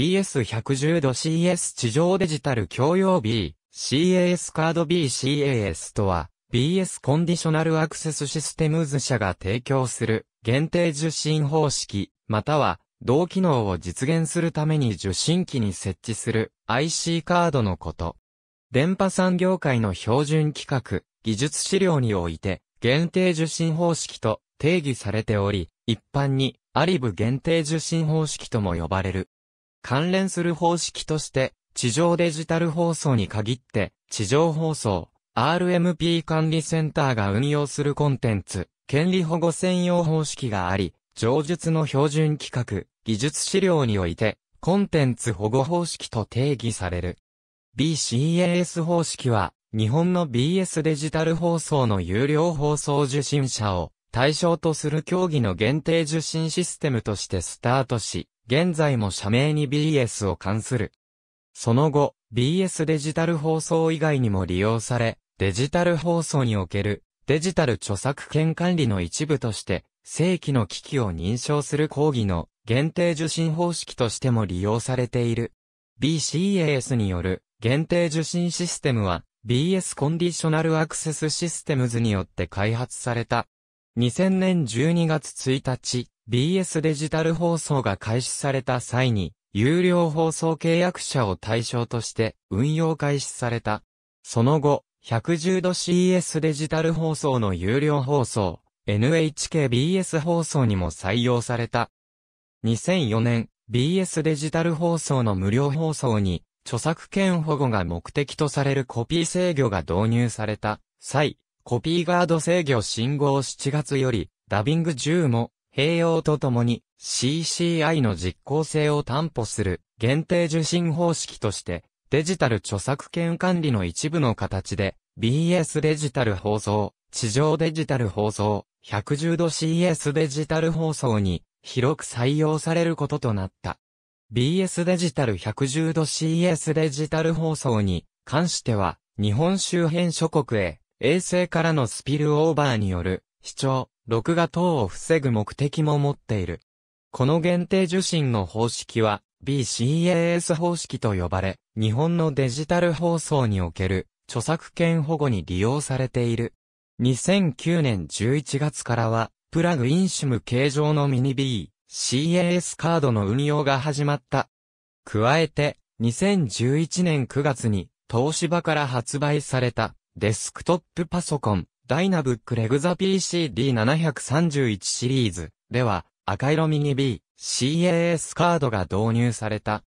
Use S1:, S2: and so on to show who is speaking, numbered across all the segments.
S1: BS110 度 CS 地上デジタル共用 B、CAS カード BCAS とは、BS コンディショナルアクセスシステムズ社が提供する限定受信方式、または同機能を実現するために受信機に設置する IC カードのこと。電波産業界の標準規格、技術資料において限定受信方式と定義されており、一般にアリブ限定受信方式とも呼ばれる。関連する方式として、地上デジタル放送に限って、地上放送、RMP 管理センターが運用するコンテンツ、権利保護専用方式があり、上述の標準規格、技術資料において、コンテンツ保護方式と定義される。BCAS 方式は、日本の BS デジタル放送の有料放送受信者を対象とする競技の限定受信システムとしてスタートし、現在も社名に BS を関する。その後、BS デジタル放送以外にも利用され、デジタル放送におけるデジタル著作権管理の一部として、正規の機器を認証する講義の限定受信方式としても利用されている。BCAS による限定受信システムは BS コンディショナルアクセスシステムズによって開発された2000年12月1日、BS デジタル放送が開始された際に、有料放送契約者を対象として運用開始された。その後、110度 CS デジタル放送の有料放送、NHKBS 放送にも採用された。2004年、BS デジタル放送の無料放送に、著作権保護が目的とされるコピー制御が導入された際、コピーガード制御信号7月より、ダビング10も、併用とともに CCI の実効性を担保する限定受信方式としてデジタル著作権管理の一部の形で BS デジタル放送、地上デジタル放送、110度 CS デジタル放送に広く採用されることとなった。BS デジタル110度 CS デジタル放送に関しては日本周辺諸国へ衛星からのスピルオーバーによる、視聴、録画等を防ぐ目的も持っている。この限定受信の方式は、BCAS 方式と呼ばれ、日本のデジタル放送における、著作権保護に利用されている。2009年11月からは、プラグインシム形状のミニ B、CAS カードの運用が始まった。加えて、2011年9月に、東芝から発売された、デスクトップパソコン、ダイナブックレグザ PCD731 シリーズでは、赤色ミニ B、CAS カードが導入された。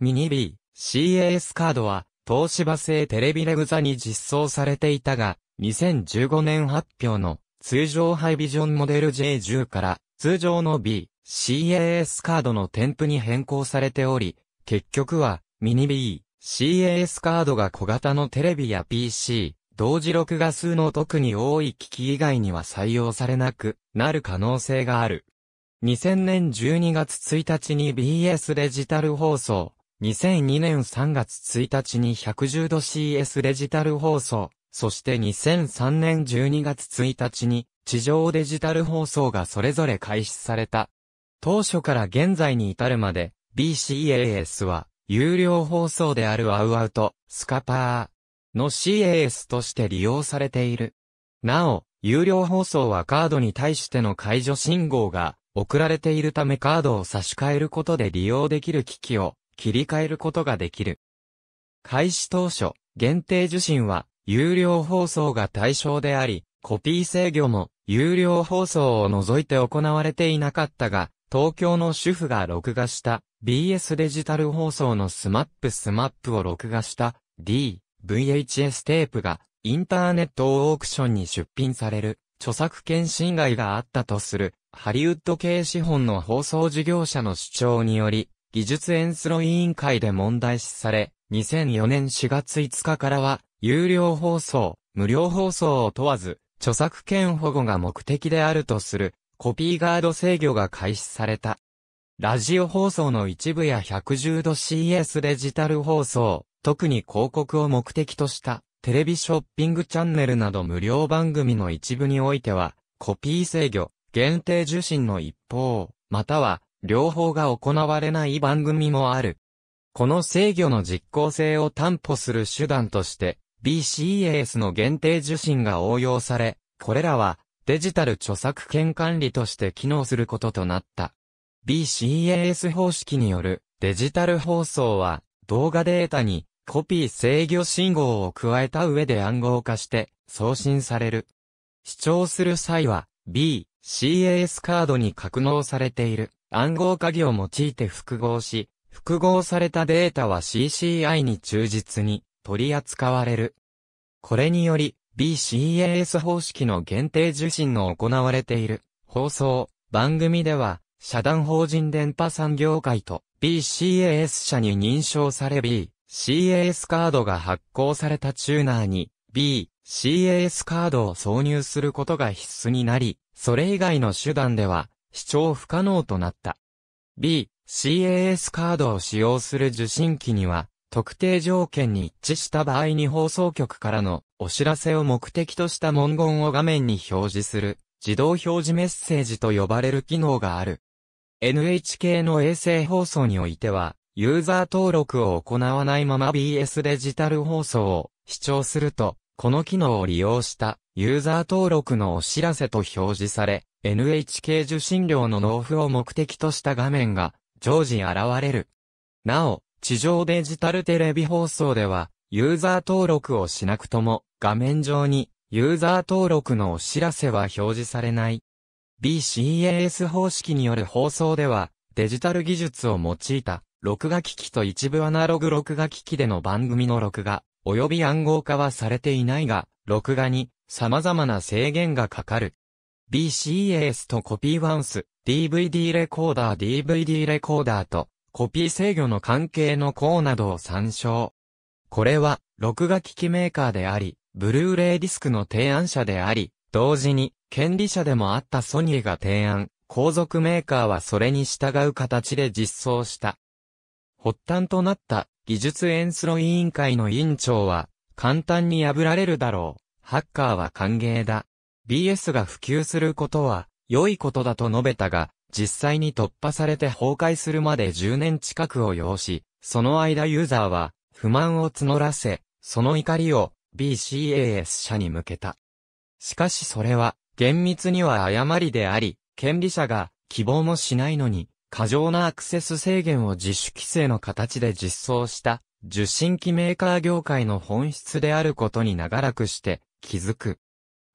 S1: ミニ B、CAS カードは、東芝製テレビレグザに実装されていたが、2015年発表の通常ハイビジョンモデル J10 から通常の B、CAS カードの添付に変更されており、結局はミニ B、CAS カードが小型のテレビや PC、同時録画数の特に多い機器以外には採用されなくなる可能性がある。2000年12月1日に BS デジタル放送、2002年3月1日に1 1 0度 c s デジタル放送、そして2003年12月1日に地上デジタル放送がそれぞれ開始された。当初から現在に至るまで BCAS は有料放送であるアウアウト、スカパーの CAS として利用されている。なお、有料放送はカードに対しての解除信号が送られているためカードを差し替えることで利用できる機器を切り替えることができる。開始当初、限定受信は有料放送が対象であり、コピー制御も有料放送を除いて行われていなかったが、東京の主婦が録画した BS デジタル放送のスマップスマップを録画した D、VHS テープがインターネットオークションに出品される著作権侵害があったとするハリウッド系資本の放送事業者の主張により技術演出の委員会で問題視され2004年4月5日からは有料放送、無料放送を問わず著作権保護が目的であるとするコピーガード制御が開始された。ラジオ放送の一部や 110°CS デジタル放送、特に広告を目的としたテレビショッピングチャンネルなど無料番組の一部においては、コピー制御、限定受信の一方、または、両方が行われない番組もある。この制御の実効性を担保する手段として、BCAS の限定受信が応用され、これらはデジタル著作権管理として機能することとなった。BCAS 方式によるデジタル放送は動画データにコピー制御信号を加えた上で暗号化して送信される。視聴する際は BCAS カードに格納されている暗号鍵を用いて複合し、複合されたデータは CCI に忠実に取り扱われる。これにより BCAS 方式の限定受信の行われている放送、番組では社団法人電波産業会と BCAS 社に認証され BCAS カードが発行されたチューナーに BCAS カードを挿入することが必須になり、それ以外の手段では視聴不可能となった。BCAS カードを使用する受信機には、特定条件に一致した場合に放送局からのお知らせを目的とした文言を画面に表示する自動表示メッセージと呼ばれる機能がある。NHK の衛星放送においては、ユーザー登録を行わないまま BS デジタル放送を視聴すると、この機能を利用したユーザー登録のお知らせと表示され、NHK 受信料の納付を目的とした画面が常時現れる。なお、地上デジタルテレビ放送では、ユーザー登録をしなくとも、画面上にユーザー登録のお知らせは表示されない。BCAS 方式による放送では、デジタル技術を用いた、録画機器と一部アナログ録画機器での番組の録画、及び暗号化はされていないが、録画に様々な制限がかかる。BCAS とコピーワンス、DVD レコーダー DVD レコーダーとコピー制御の関係の項などを参照。これは、録画機器メーカーであり、ブルーレイディスクの提案者であり、同時に、権利者でもあったソニーが提案、皇族メーカーはそれに従う形で実装した。発端となった技術演スロ委員会の委員長は、簡単に破られるだろう。ハッカーは歓迎だ。BS が普及することは良いことだと述べたが、実際に突破されて崩壊するまで10年近くを要し、その間ユーザーは不満を募らせ、その怒りを BCAS 社に向けた。しかしそれは厳密には誤りであり、権利者が希望もしないのに、過剰なアクセス制限を自主規制の形で実装した受信機メーカー業界の本質であることに長らくして気づく。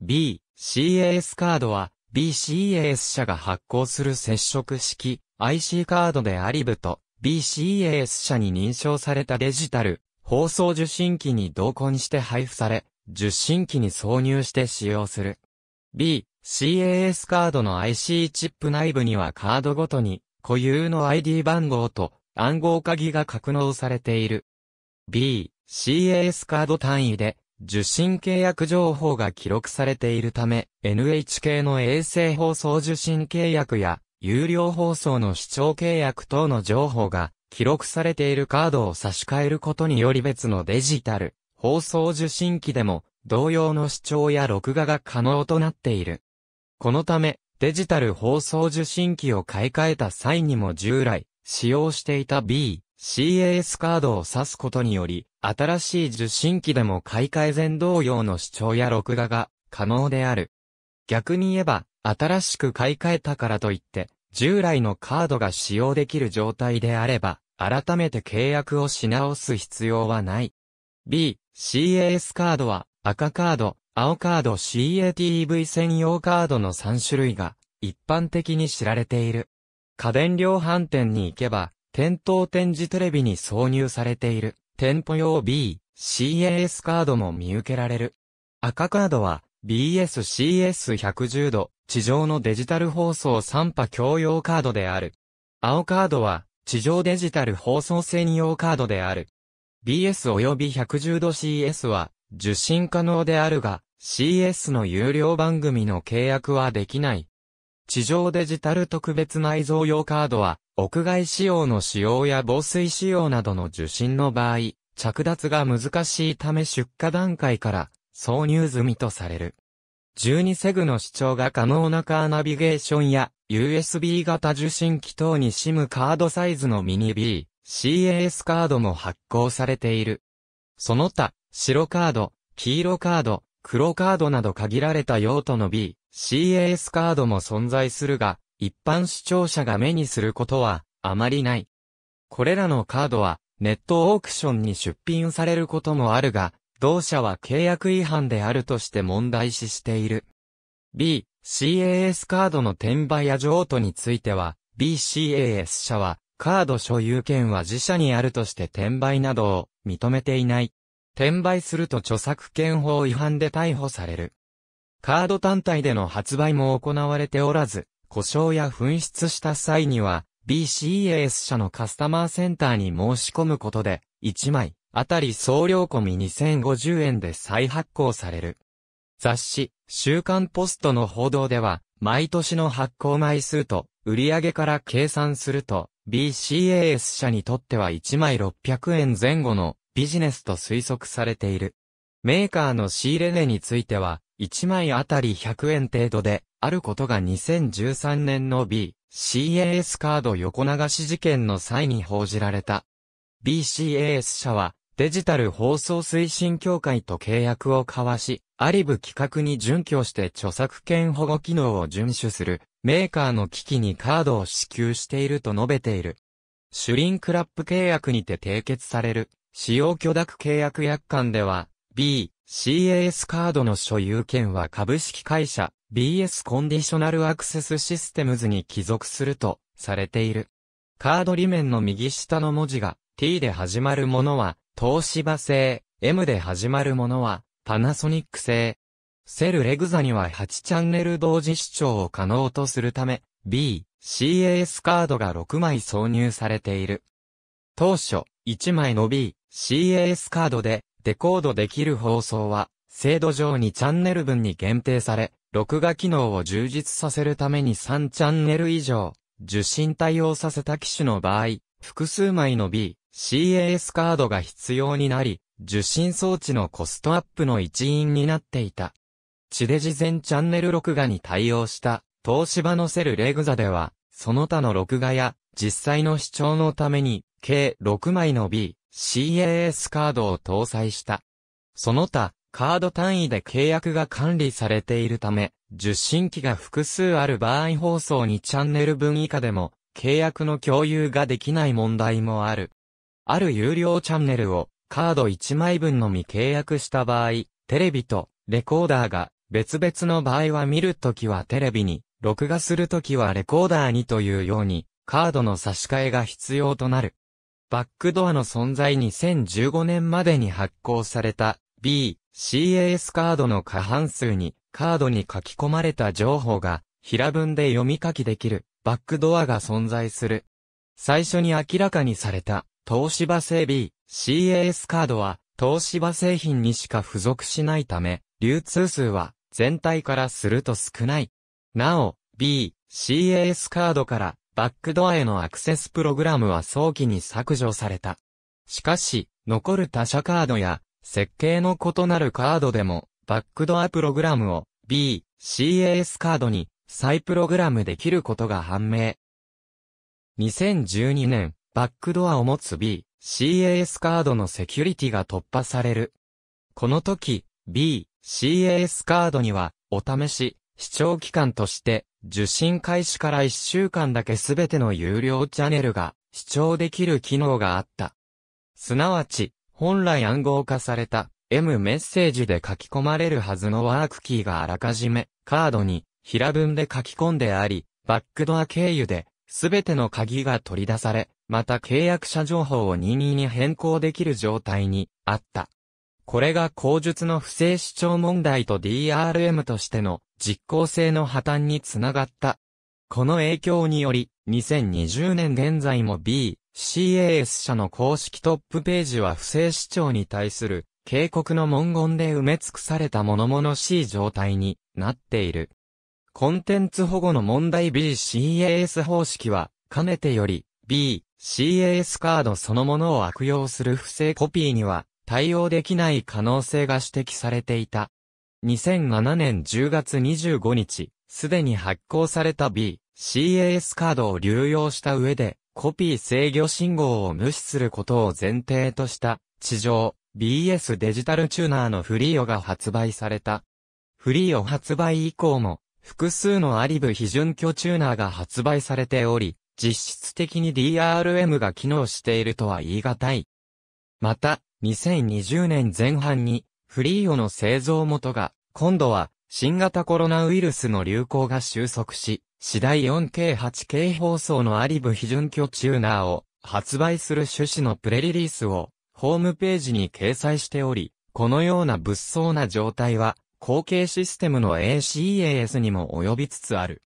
S1: B、CAS カードは BCAS 社が発行する接触式 IC カードでありぶと BCAS 社に認証されたデジタル放送受信機に同梱して配布され、受信機に挿入して使用する。B、CAS カードの IC チップ内部にはカードごとに固有の ID 番号と暗号鍵が格納されている。B、CAS カード単位で受信契約情報が記録されているため、NHK の衛星放送受信契約や有料放送の視聴契約等の情報が記録されているカードを差し替えることにより別のデジタル放送受信機でも同様の視聴や録画が可能となっている。このため、デジタル放送受信機を買い替えた際にも従来、使用していた B、CAS カードを指すことにより、新しい受信機でも買い替え前同様の視聴や録画が可能である。逆に言えば、新しく買い替えたからといって、従来のカードが使用できる状態であれば、改めて契約をし直す必要はない。B、CAS カードは赤カード、青カード CATV 専用カードの3種類が一般的に知られている。家電量販店に行けば、店頭展示テレビに挿入されている店舗用 B、CAS カードも見受けられる。赤カードは BSCS110 度、地上のデジタル放送3波共用カードである。青カードは地上デジタル放送専用カードである。BS 及び110度 CS は受信可能であるが、CS の有料番組の契約はできない。地上デジタル特別内蔵用カードは、屋外仕様の使用や防水仕様などの受信の場合、着脱が難しいため出荷段階から挿入済みとされる。12セグの視聴が可能なカーナビゲーションや USB 型受信機等に SIM カードサイズのミニ B、CAS カードも発行されている。その他、白カード、黄色カード、黒カードなど限られた用途の B、CAS カードも存在するが、一般視聴者が目にすることは、あまりない。これらのカードは、ネットオークションに出品されることもあるが、同社は契約違反であるとして問題視している。B、CAS カードの転売や譲渡については、BCAS 社は、カード所有権は自社にあるとして転売などを認めていない。転売すると著作権法違反で逮捕される。カード単体での発売も行われておらず、故障や紛失した際には、BCAS 社のカスタマーセンターに申し込むことで、1枚、あたり送料込み2050円で再発行される。雑誌、週刊ポストの報道では、毎年の発行枚数と、売上から計算すると、BCAS 社にとっては1枚600円前後のビジネスと推測されている。メーカーの仕入れ値については、1枚あたり100円程度で、あることが2013年の B、CAS カード横流し事件の際に報じられた。BCAS 社は、デジタル放送推進協会と契約を交わし、アリブ企画に準拠して著作権保護機能を遵守する、メーカーの機器にカードを支給していると述べている。シュリンクラップ契約にて締結される使用許諾契約約款では、B、CAS カードの所有権は株式会社 BS コンディショナルアクセスシステムズに帰属するとされている。カード裏面の右下の文字が T で始まるものは東芝製、M で始まるものはパナソニック製。セルレグザには8チャンネル同時視聴を可能とするため B、CAS カードが6枚挿入されている。当初、1枚の B、CAS カードでデコードできる放送は、制度上にチャンネル分に限定され、録画機能を充実させるために3チャンネル以上、受信対応させた機種の場合、複数枚の B、CAS カードが必要になり、受信装置のコストアップの一因になっていた。地デジ全チャンネル録画に対応した東芝のセルレグザでは、その他の録画や実際の視聴のために計6枚の B、CAS カードを搭載した。その他、カード単位で契約が管理されているため、受信機が複数ある場合放送にチャンネル分以下でも、契約の共有ができない問題もある。ある有料チャンネルをカード1枚分のみ契約した場合、テレビとレコーダーが別々の場合は見るときはテレビに、録画するときはレコーダーにというように、カードの差し替えが必要となる。バックドアの存在2015年までに発行された B、CAS カードの過半数にカードに書き込まれた情報が平文で読み書きできるバックドアが存在する。最初に明らかにされた東芝製 B、CAS カードは東芝製品にしか付属しないため流通数は全体からすると少ない。なお、B、CAS カードからバックドアへのアクセスプログラムは早期に削除された。しかし、残る他社カードや、設計の異なるカードでも、バックドアプログラムを B、CAS カードに再プログラムできることが判明。2012年、バックドアを持つ B、CAS カードのセキュリティが突破される。この時、B、CAS カードには、お試し、視聴期間として、受信開始から1週間だけすべての有料チャンネルが視聴できる機能があった。すなわち、本来暗号化された M メッセージで書き込まれるはずのワークキーがあらかじめカードに平文で書き込んであり、バックドア経由で、すべての鍵が取り出され、また契約者情報を任意に変更できる状態にあった。これが口述の不正主張問題と DRM としての実効性の破綻につながった。この影響により、2020年現在も B、CAS 社の公式トップページは不正主張に対する警告の文言で埋め尽くされた物々しい状態になっている。コンテンツ保護の問題 BCAS 方式は、かねてより B、CAS カードそのものを悪用する不正コピーには対応できない可能性が指摘されていた。2007年10月25日、すでに発行された B、CAS カードを流用した上で、コピー制御信号を無視することを前提とした、地上、BS デジタルチューナーのフリーオが発売された。フリーオ発売以降も、複数のアリブ批准拠チューナーが発売されており、実質的に DRM が機能しているとは言い難い。また、2020年前半に、フリーオの製造元が、今度は、新型コロナウイルスの流行が収束し、次第 4K8K 放送のアリブ批准拠チューナーを発売する趣旨のプレリリースをホームページに掲載しており、このような物騒な状態は後継システムの ACAS にも及びつつある。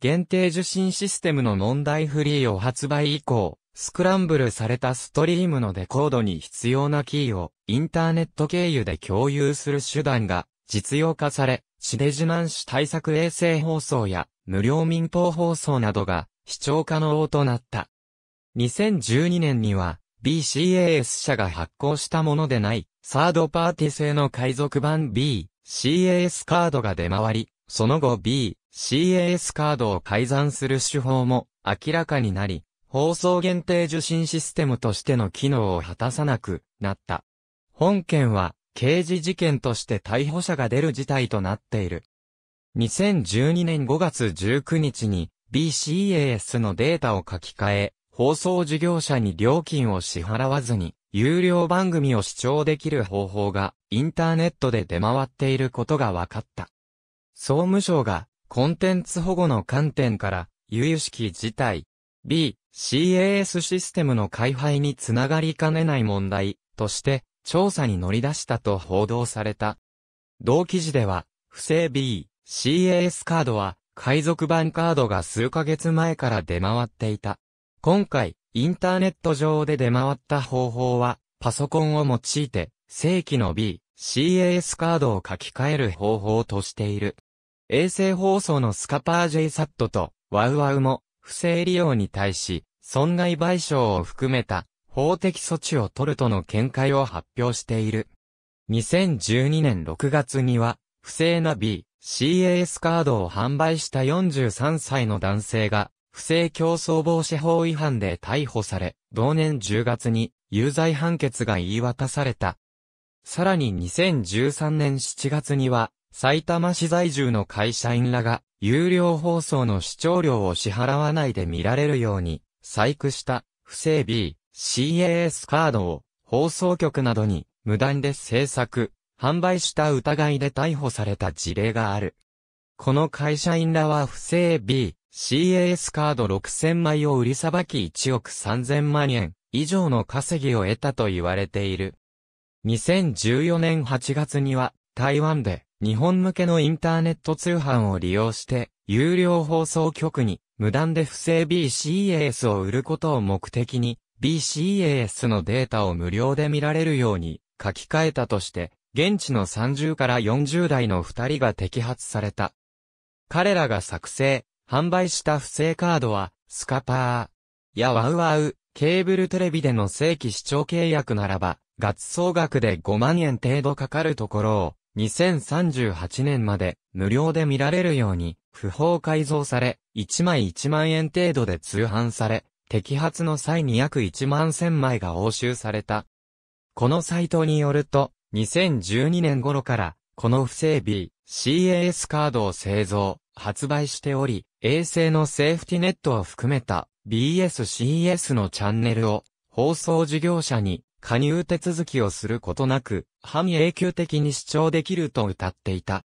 S1: 限定受信システムの問題フリーを発売以降、スクランブルされたストリームのデコードに必要なキーをインターネット経由で共有する手段が実用化され、地デジマン視対策衛星放送や無料民放放送などが視聴可能となった。2012年には BCAS 社が発行したものでないサードパーティ製の海賊版 BCAS カードが出回り、その後 BCAS カードを改ざんする手法も明らかになり、放送限定受信システムとしての機能を果たさなくなった。本件は刑事事件として逮捕者が出る事態となっている。2012年5月19日に BCAS のデータを書き換え、放送事業者に料金を支払わずに、有料番組を視聴できる方法がインターネットで出回っていることが分かった。総務省がコンテンツ保護の観点から、有意識事態、B、CAS システムの開廃につながりかねない問題として調査に乗り出したと報道された。同記事では、不正 B、CAS カードは海賊版カードが数ヶ月前から出回っていた。今回、インターネット上で出回った方法は、パソコンを用いて、正規の B、CAS カードを書き換える方法としている。衛星放送のスカパー JSAT とワウワウも不正利用に対し損害賠償を含めた法的措置を取るとの見解を発表している。2012年6月には、不正な B、CAS カードを販売した43歳の男性が、不正競争防止法違反で逮捕され、同年10月に有罪判決が言い渡された。さらに2013年7月には、埼玉市在住の会社員らが、有料放送の視聴料を支払わないで見られるように、細工した不正 b CAS カードを放送局などに無断で制作、販売した疑いで逮捕された事例がある。この会社員らは不正 B、CAS カード6000枚を売りさばき1億3000万円以上の稼ぎを得たと言われている。2014年8月には台湾で日本向けのインターネット通販を利用して、有料放送局に無断で不正 BCAS を売ることを目的に、BCAS のデータを無料で見られるように書き換えたとして、現地の30から40代の2人が摘発された。彼らが作成、販売した不正カードは、スカパーやワウワウ、ケーブルテレビでの正規視聴契約ならば、月総額で5万円程度かかるところを、2038年まで無料で見られるように、不法改造され、1枚1万円程度で通販され、摘発の際に約1万1000枚が押収された。このサイトによると、2012年頃から、この不正 b CAS カードを製造、発売しており、衛星のセーフティネットを含めた BSCS のチャンネルを放送事業者に加入手続きをすることなく、半永久的に主張できると謳っていた。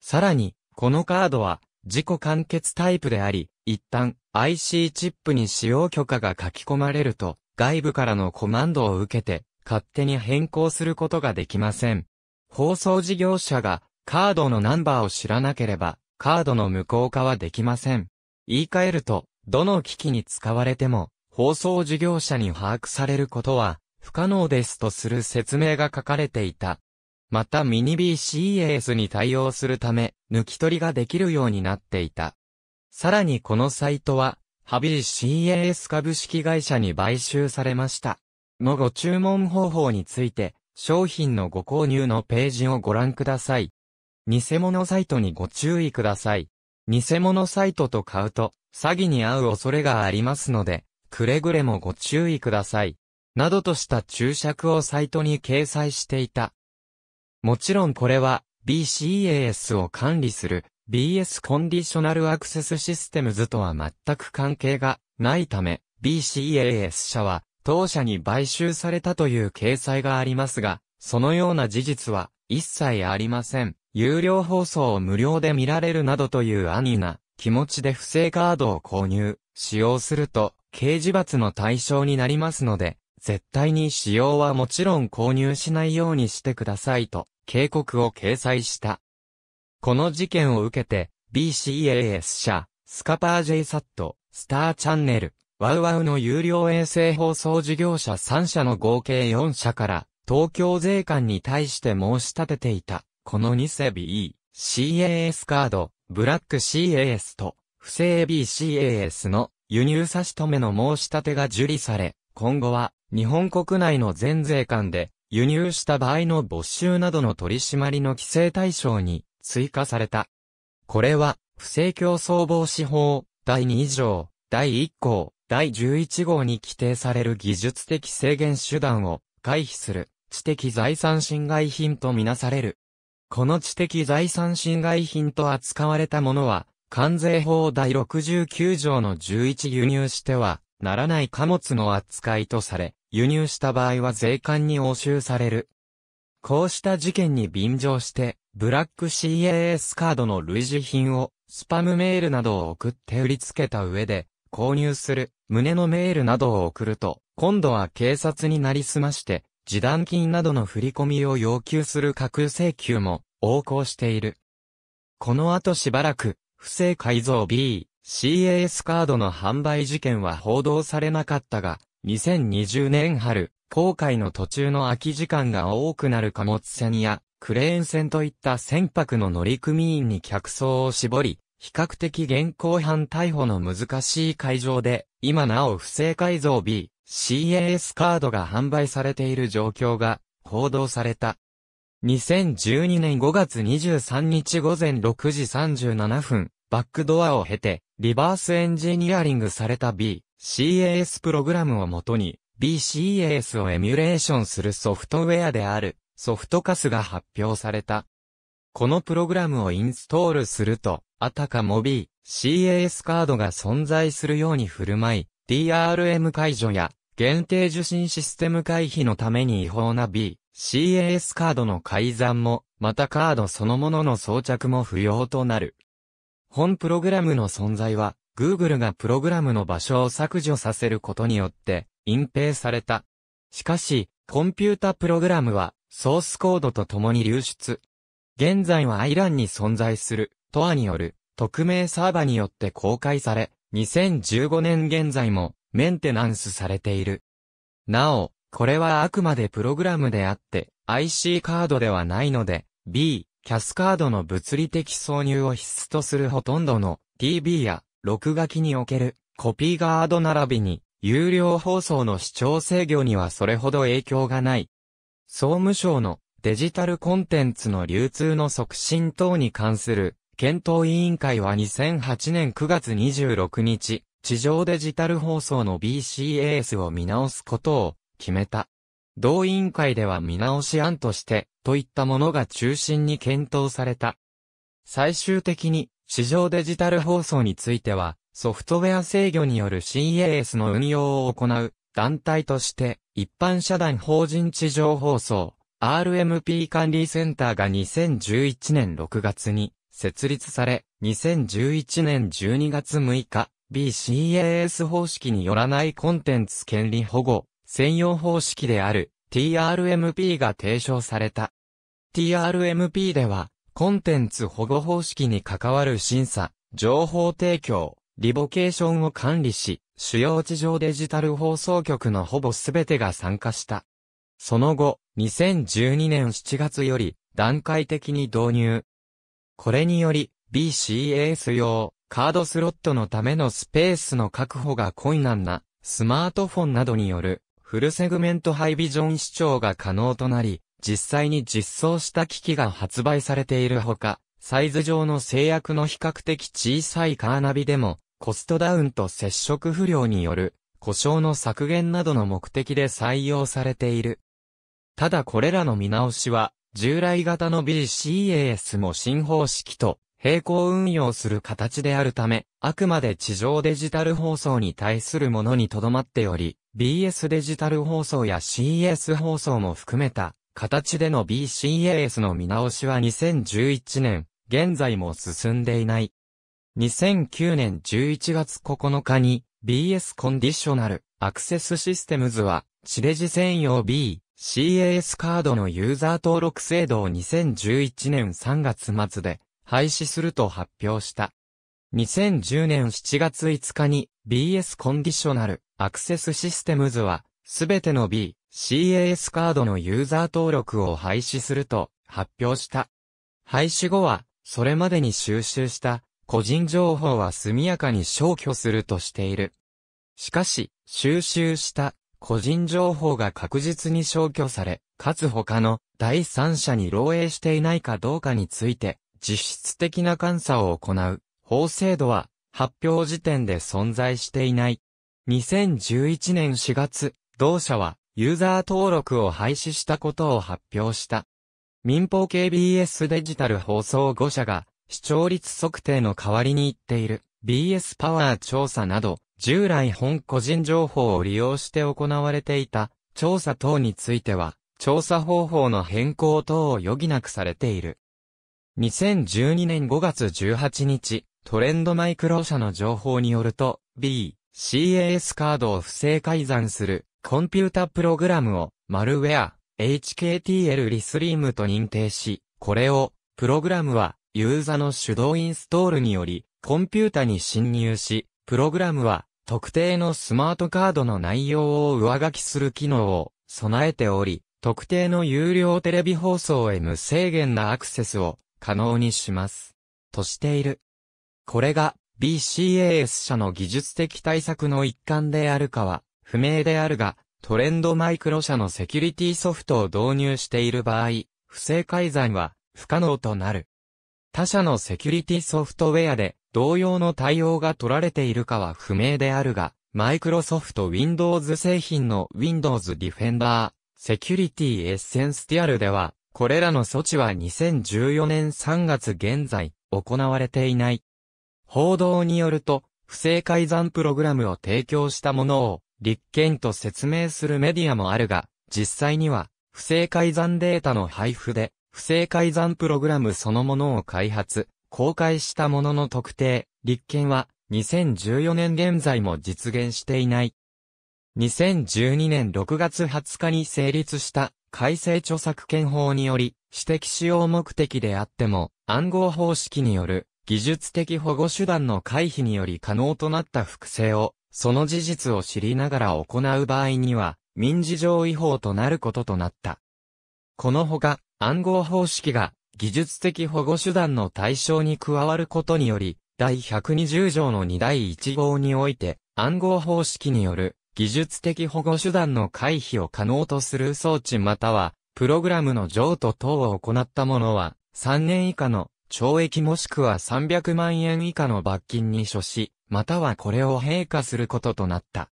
S1: さらに、このカードは、自己完結タイプであり、一旦 IC チップに使用許可が書き込まれると、外部からのコマンドを受けて、勝手に変更することができません。放送事業者が、カードのナンバーを知らなければ、カードの無効化はできません。言い換えると、どの機器に使われても、放送事業者に把握されることは不可能ですとする説明が書かれていた。またミニ BCAS に対応するため、抜き取りができるようになっていた。さらにこのサイトは、ハビー CAS 株式会社に買収されました。のご注文方法について、商品のご購入のページをご覧ください。偽物サイトにご注意ください。偽物サイトと買うと、詐欺に遭う恐れがありますので、くれぐれもご注意ください。などとした注釈をサイトに掲載していた。もちろんこれは BCAS を管理する BS コンディショナルアクセスシステムズとは全く関係がないため BCAS 社は当社に買収されたという掲載がありますが、そのような事実は一切ありません。有料放送を無料で見られるなどというアニな気持ちで不正カードを購入、使用すると刑事罰の対象になりますので、絶対に使用はもちろん購入しないようにしてくださいと、警告を掲載した。この事件を受けて、BCAS 社、スカパー JSAT、スターチャンネル、ワウワウの有料衛星放送事業者3社の合計4社から、東京税関に対して申し立てていた、この偽 B、CAS カード、ブラック CAS と、不正 BCAS の輸入差し止めの申し立てが受理され、今後は日本国内の全税関で輸入した場合の没収などの取り締まりの規制対象に追加された。これは、不正競争防止法第2条、第1項、第11号に規定される技術的制限手段を回避する知的財産侵害品とみなされる。この知的財産侵害品と扱われたものは、関税法第69条の11輸入しては、ならない貨物の扱いとされ、輸入した場合は税関に押収される。こうした事件に便乗して、ブラック CAS カードの類似品をスパムメールなどを送って売りつけた上で、購入する、胸のメールなどを送ると、今度は警察になりすまして、示談金などの振り込みを要求する架空請求も横行している。この後しばらく、不正改造 B、CAS カードの販売事件は報道されなかったが、2020年春、航海の途中の空き時間が多くなる貨物船や、クレーン船といった船舶の乗組員に客層を絞り、比較的現行犯逮捕の難しい会場で、今なお不正改造 B、CAS カードが販売されている状況が報道された。2012年5月23日午前6時37分、バックドアを経て、リバースエンジニアリングされた BCAS プログラムをもとに、BCAS をエミュレーションするソフトウェアである、ソフトカスが発表された。このプログラムをインストールすると、あたかも BCAS カードが存在するように振る舞い、DRM 解除や限定受信システム回避のために違法な BCAS カードの改ざんも、またカードそのものの装着も不要となる。本プログラムの存在は、Google がプログラムの場所を削除させることによって、隠蔽された。しかし、コンピュータプログラムは、ソースコードと共に流出。現在はアイランに存在する、トアによる、匿名サーバによって公開され、2015年現在も、メンテナンスされている。なお、これはあくまでプログラムであって、IC カードではないので、B、キャスカードの物理的挿入を必須とするほとんどの TV や録画機におけるコピーガード並びに有料放送の視聴制御にはそれほど影響がない。総務省のデジタルコンテンツの流通の促進等に関する検討委員会は2008年9月26日、地上デジタル放送の BCAS を見直すことを決めた。同委員会では見直し案として、といったものが中心に検討された。最終的に、市場デジタル放送については、ソフトウェア制御による CAS の運用を行う団体として、一般社団法人地上放送、RMP 管理センターが2011年6月に設立され、2011年12月6日、BCAS 方式によらないコンテンツ権利保護専用方式である TRMP が提唱された。TRMP では、コンテンツ保護方式に関わる審査、情報提供、リボケーションを管理し、主要地上デジタル放送局のほぼすべてが参加した。その後、2012年7月より段階的に導入。これにより、BCAS 用、カードスロットのためのスペースの確保が困難な、スマートフォンなどによるフルセグメントハイビジョン視聴が可能となり、実際に実装した機器が発売されているほか、サイズ上の制約の比較的小さいカーナビでも、コストダウンと接触不良による故障の削減などの目的で採用されている。ただこれらの見直しは、従来型の BCAS も新方式と並行運用する形であるため、あくまで地上デジタル放送に対するものにとどまっており、BS デジタル放送や CS 放送も含めた形での BCAS の見直しは2011年、現在も進んでいない。2009年11月9日に BS コンディショナルアクセスシステムズは地デジ専用 B、CAS カードのユーザー登録制度を2011年3月末で廃止すると発表した。2010年7月5日に BS コンディショナル、アクセスシステムズは、すべての B、CAS カードのユーザー登録を廃止すると発表した。廃止後は、それまでに収集した個人情報は速やかに消去するとしている。しかし、収集した個人情報が確実に消去され、かつ他の第三者に漏洩していないかどうかについて、実質的な監査を行う法制度は発表時点で存在していない。2011年4月、同社はユーザー登録を廃止したことを発表した。民放 KBS デジタル放送5社が視聴率測定の代わりに言っている BS パワー調査など従来本個人情報を利用して行われていた調査等については調査方法の変更等を余儀なくされている。2012年5月18日、トレンドマイクロ社の情報によると、B、CAS カードを不正改ざんするコンピュータプログラムをマルウェア、HKTL リスリームと認定し、これを、プログラムはユーザの手動インストールにより、コンピュータに侵入し、プログラムは特定のスマートカードの内容を上書きする機能を備えており、特定の有料テレビ放送へ無制限なアクセスを可能にします。としている。これが BCAS 社の技術的対策の一環であるかは不明であるが、トレンドマイクロ社のセキュリティソフトを導入している場合、不正改ざんは不可能となる。他社のセキュリティソフトウェアで同様の対応が取られているかは不明であるが、マイクロソフト Windows 製品の Windows Defender Security Essential では、これらの措置は2014年3月現在行われていない。報道によると、不正改ざんプログラムを提供したものを、立憲と説明するメディアもあるが、実際には、不正改ざんデータの配布で、不正改ざんプログラムそのものを開発、公開したものの特定、立憲は、2014年現在も実現していない。2012年6月20日に成立した改正著作権法により、指摘使用目的であっても、暗号方式による技術的保護手段の回避により可能となった複製を、その事実を知りながら行う場合には、民事上違法となることとなった。このほか、暗号方式が技術的保護手段の対象に加わることにより、第120条の2第1号において、暗号方式による技術的保護手段の回避を可能とする装置または、プログラムの譲渡等を行ったものは、3年以下の懲役もしくは300万円以下の罰金に処し、またはこれを閉鎖することとなった。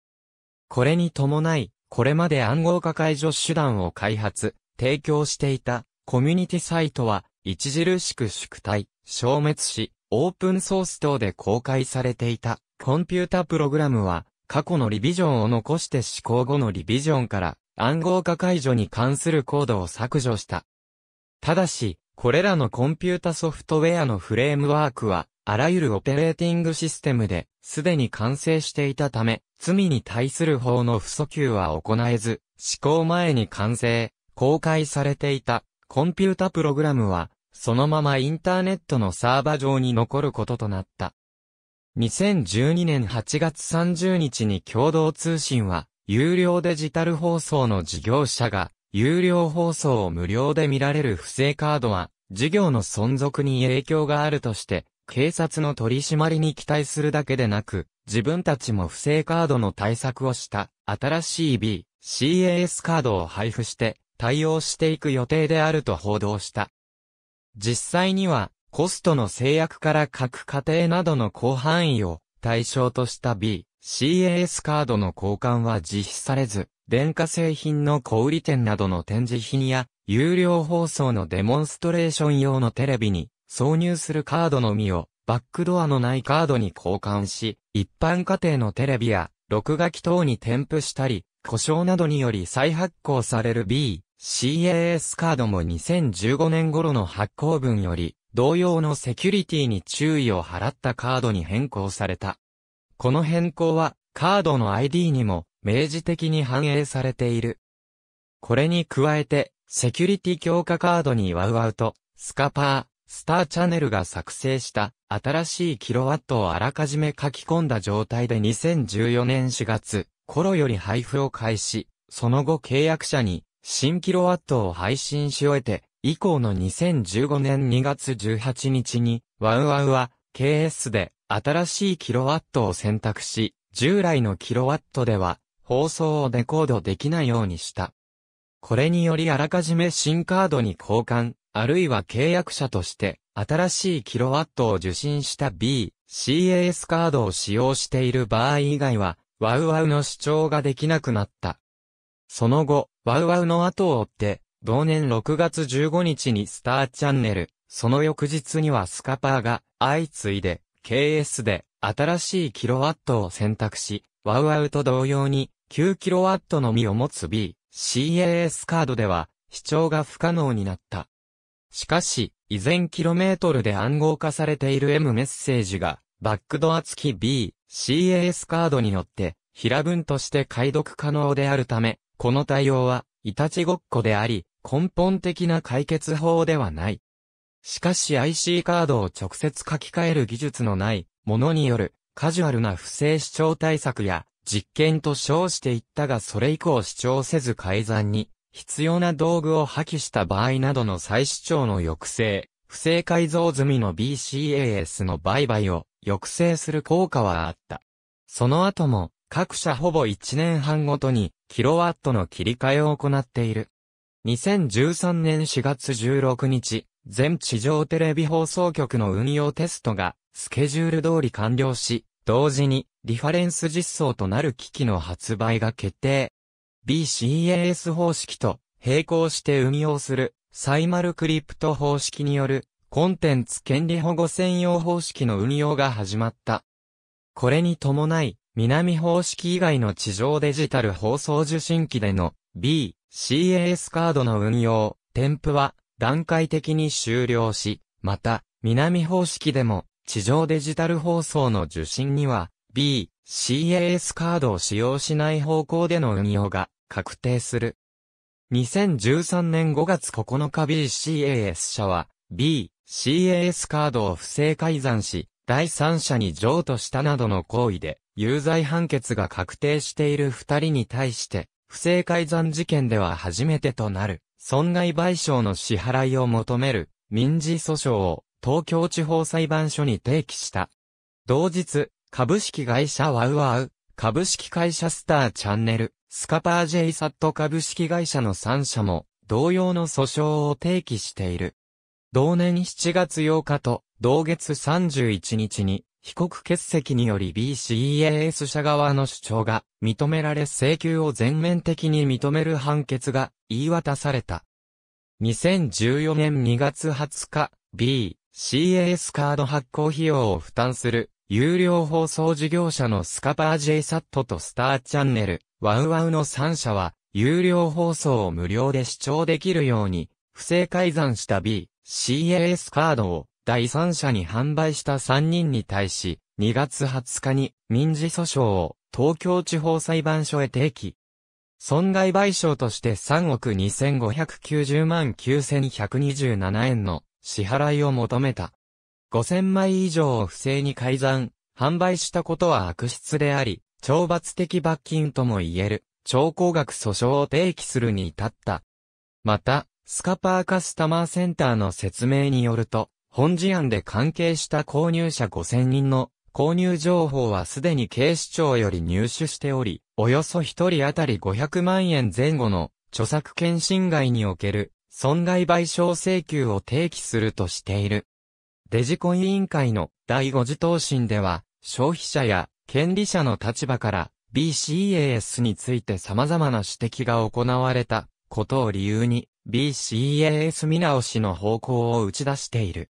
S1: これに伴い、これまで暗号化解除手段を開発、提供していたコミュニティサイトは、著しく縮退、消滅し、オープンソース等で公開されていたコンピュータプログラムは、過去のリビジョンを残して施行後のリビジョンから暗号化解除に関するコードを削除した。ただし、これらのコンピュータソフトウェアのフレームワークは、あらゆるオペレーティングシステムで、すでに完成していたため、罪に対する法の不訴求は行えず、施行前に完成、公開されていた、コンピュータプログラムは、そのままインターネットのサーバ上に残ることとなった。2012年8月30日に共同通信は、有料デジタル放送の事業者が、有料放送を無料で見られる不正カードは、事業の存続に影響があるとして、警察の取り締まりに期待するだけでなく、自分たちも不正カードの対策をした、新しい B、CAS カードを配布して、対応していく予定であると報道した。実際には、コストの制約から各家庭などの広範囲を対象とした B、CAS カードの交換は実施されず、電化製品の小売店などの展示品や有料放送のデモンストレーション用のテレビに挿入するカードのみをバックドアのないカードに交換し、一般家庭のテレビや録画機等に添付したり、故障などにより再発行される B、CAS カードも2015年頃の発行分より、同様のセキュリティに注意を払ったカードに変更された。この変更は、カードの ID にも、明示的に反映されている。これに加えて、セキュリティ強化カードにワウワウと、スカパー、スターチャンネルが作成した新しいキロワットをあらかじめ書き込んだ状態で2014年4月頃より配布を開始、その後契約者に新キロワットを配信し終えて、以降の2015年2月18日に、ワウワウは KS で新しいキロワットを選択し、従来のキロワットでは放送をデコードできないようにした。これによりあらかじめ新カードに交換、あるいは契約者として、新しいキロワットを受信した B、CAS カードを使用している場合以外は、ワウワウの主張ができなくなった。その後、ワウワウの後を追って、同年6月15日にスターチャンネル、その翌日にはスカパーが、相次いで、KS で、新しいキロワットを選択し、ワウワウと同様に、9キロワットのみを持つ B、CAS カードでは、視聴が不可能になった。しかし、依然トルで暗号化されている M メッセージが、バックドア付き B、CAS カードによって、平文として解読可能であるため、この対応は、いたちごっこであり、根本的な解決法ではない。しかし IC カードを直接書き換える技術のないものによるカジュアルな不正視聴対策や実験と称していったがそれ以降主張せず改ざんに、必要な道具を破棄した場合などの再主張の抑制、不正改造済みの BCAS の売買を抑制する効果はあった。その後も、各社ほぼ1年半ごとに、キロワットの切り替えを行っている。2013年4月16日、全地上テレビ放送局の運用テストが、スケジュール通り完了し、同時に、リファレンス実装となる機器の発売が決定。BCAS 方式と並行して運用するサイマルクリプト方式によるコンテンツ権利保護専用方式の運用が始まった。これに伴い、南方式以外の地上デジタル放送受信機での BCAS カードの運用、添付は段階的に終了し、また、南方式でも地上デジタル放送の受信には、B、CAS カードを使用しない方向での運用が確定する。2013年5月9日 BCAS 社は B、CAS カードを不正改ざんし、第三者に譲渡したなどの行為で、有罪判決が確定している二人に対して、不正改ざん事件では初めてとなる、損害賠償の支払いを求める、民事訴訟を東京地方裁判所に提起した。同日、株式会社ワウワウ、株式会社スターチャンネル、スカパー J サット株式会社の3社も、同様の訴訟を提起している。同年7月8日と、同月31日に、被告欠席により BCAS 社側の主張が認められ請求を全面的に認める判決が言い渡された。2014年2月20日、B、CAS カード発行費用を負担する、有料放送事業者のスカパー JSAT とスターチャンネル、ワウワウの3社は、有料放送を無料で視聴できるように、不正改ざんした B、CAS カードを第三者に販売した3人に対し、2月20日に民事訴訟を東京地方裁判所へ提起。損害賠償として3億2590万9127円の支払いを求めた。5000枚以上を不正に改ざん、販売したことは悪質であり、懲罰的罰金とも言える、超高額訴訟を提起するに至った。また、スカパーカスタマーセンターの説明によると、本事案で関係した購入者5000人の購入情報はすでに警視庁より入手しており、およそ1人当たり500万円前後の著作権侵害における損害賠償請求を提起するとしている。デジコン委員会の第5次答申では、消費者や権利者の立場から BCAS について様々な指摘が行われたことを理由に BCAS 見直しの方向を打ち出している。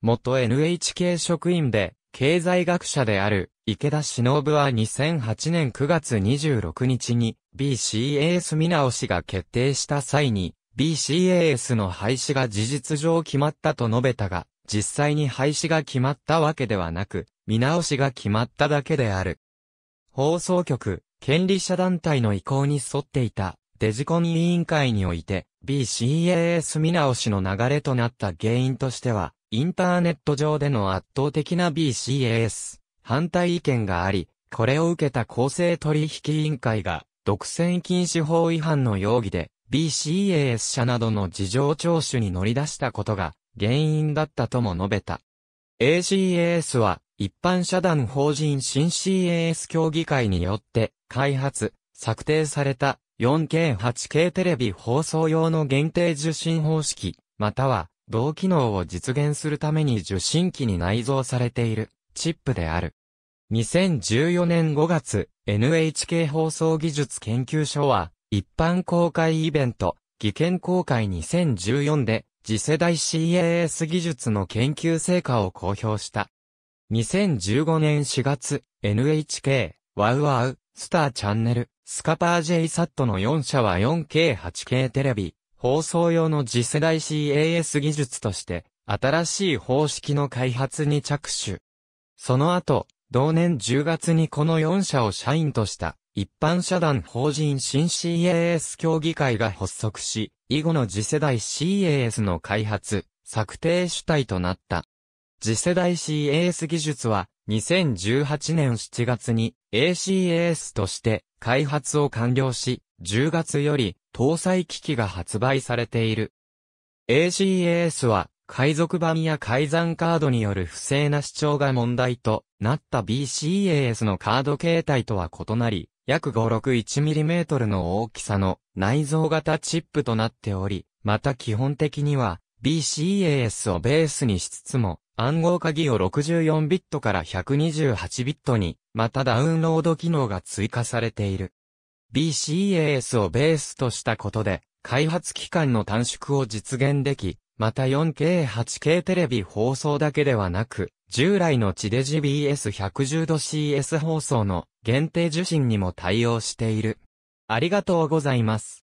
S1: 元 NHK 職員で経済学者である池田忍は2008年9月26日に BCAS 見直しが決定した際に BCAS の廃止が事実上決まったと述べたが、実際に廃止が決まったわけではなく、見直しが決まっただけである。放送局、権利者団体の意向に沿っていたデジコン委員会において BCAS 見直しの流れとなった原因としては、インターネット上での圧倒的な BCAS 反対意見があり、これを受けた公正取引委員会が独占禁止法違反の容疑で BCAS 社などの事情聴取に乗り出したことが原因だったとも述べた。ACAS は一般社団法人新 CAS 協議会によって開発、策定された 4K8K テレビ放送用の限定受信方式、または同機能を実現するために受信機に内蔵されているチップである。2014年5月、NHK 放送技術研究所は一般公開イベント、技研公開2014で、次世代 CAS 技術の研究成果を公表した。2015年4月、NHK、ワウワウ、スターチャンネル、スカパー JSAT の4社は 4K8K テレビ、放送用の次世代 CAS 技術として、新しい方式の開発に着手。その後、同年10月にこの4社を社員とした。一般社団法人新 CAS 協議会が発足し、以後の次世代 CAS の開発、策定主体となった。次世代 CAS 技術は、2018年7月に ACAS として開発を完了し、10月より搭載機器が発売されている。ACAS は、海賊版や改ざんカードによる不正な主張が問題となった BCAS のカード形態とは異なり、約 561mm の大きさの内蔵型チップとなっており、また基本的には BCAS をベースにしつつも、暗号鍵を64ビットから128ビットに、またダウンロード機能が追加されている。BCAS をベースとしたことで、開発期間の短縮を実現でき、また 4K8K テレビ放送だけではなく、従来の地デジ BS110 度 CS 放送の限定受信にも対応している。ありがとうございます。